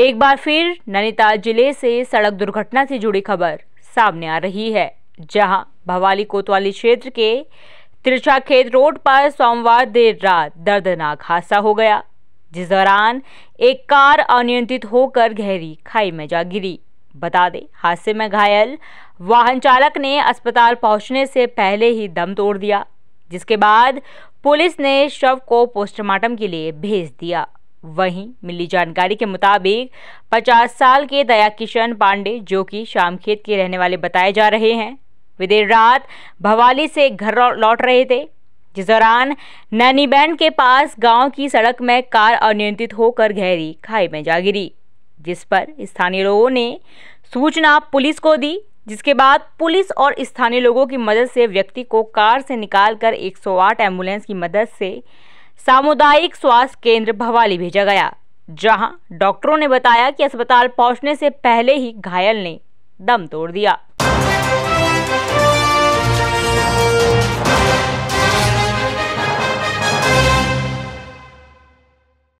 एक बार फिर नैनीताल जिले से सड़क दुर्घटना से जुड़ी खबर सामने आ रही है जहां भवाली कोतवाली क्षेत्र के तिरछा खेत रोड पर सोमवार देर रात दर्दनाक हादसा हो गया जिस दौरान एक कार अनियंत्रित होकर गहरी खाई में जा गिरी बता दें हादसे में घायल वाहन चालक ने अस्पताल पहुंचने से पहले ही दम तोड़ दिया जिसके बाद पुलिस ने शव को पोस्टमार्टम के लिए भेज दिया वहीं मिली जानकारी के मुताबिक 50 साल के दया किशन पांडे जो कि शामखेत के रहने वाले बताए जा रहे हैं वे देर रात भवाली से घर लौट रहे थे जिस दौरान बैंड के पास गांव की सड़क में कार अनियंत्रित होकर गहरी खाई में जा गिरी जिस पर स्थानीय लोगों ने सूचना पुलिस को दी जिसके बाद पुलिस और स्थानीय लोगों की मदद से व्यक्ति को कार से निकालकर 108 एम्बुलेंस की मदद से सामुदायिक स्वास्थ्य केंद्र भवाली भेजा गया जहां डॉक्टरों ने बताया कि अस्पताल पहुंचने से पहले ही घायल ने दम तोड़ दिया